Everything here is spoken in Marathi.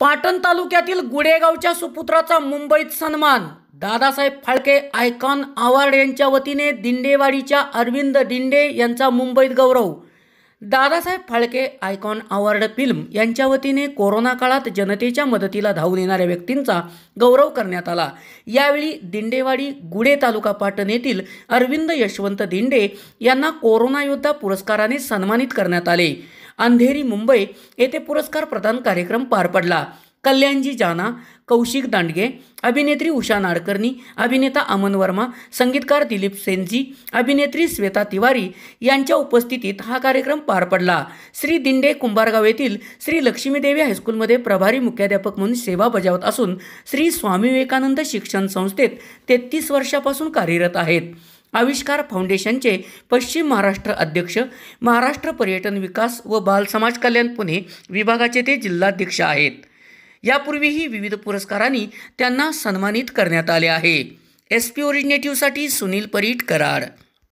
पाटण तालुक्यातील गुडेगावच्या सुपुत्राचा मुंबईत सन्मान दादासाहेब फाळके आयकॉन अवॉर्ड यांच्या वतीने दिंडेवाडीच्या अरविंद दिंडे यांचा मुंबईत गौरव Dadasaheb Phalke icon award film यांच्या वतीने कोरोना काळात जनतेच्या मदतीला धावून येणाऱ्या व्यक्तींचा गौरव करण्यात आला यावेळी दिंडेवाडी गुडे तालुका पाटण येथील अरविंद यशवंत दिंडे यांना कोरोना योद्धा पुरस्काराने सन्मानित करण्यात आले अंधेरी मुंबई येथे पुरस्कार प्रदान कार्यक्रम पार पडला कल्याणजी जाना कौशिक दांडगे अभिनेत्री उषा नाडकर्णी अभिनेता अमन वर्मा संगीतकार दिलीप सेनजी अभिनेत्री श्वेता तिवारी यांच्या उपस्थितीत हा कार्यक्रम पार पडला श्री दिंडे कुंभारगाव येथील श्री लक्ष्मीदेवी हायस्कूलमध्ये प्रभारी मुख्याध्यापक म्हणून सेवा बजावत असून श्री स्वामी विवेकानंद शिक्षण संस्थेत तेहतीस वर्षापासून कार्यरत आहेत आविष्कार फाउंडेशनचे पश्चिम महाराष्ट्र अध्यक्ष महाराष्ट्र पर्यटन विकास व बाल समाज कल्याण पुणे विभागाचे ते जिल्हाध्यक्ष आहेत यापूर्वीही विविध पुरस्कारांनी त्यांना सन्मानित करण्यात आले आहे एस पी ओरिजिनेटिव्हसाठी सुनील परीट कराड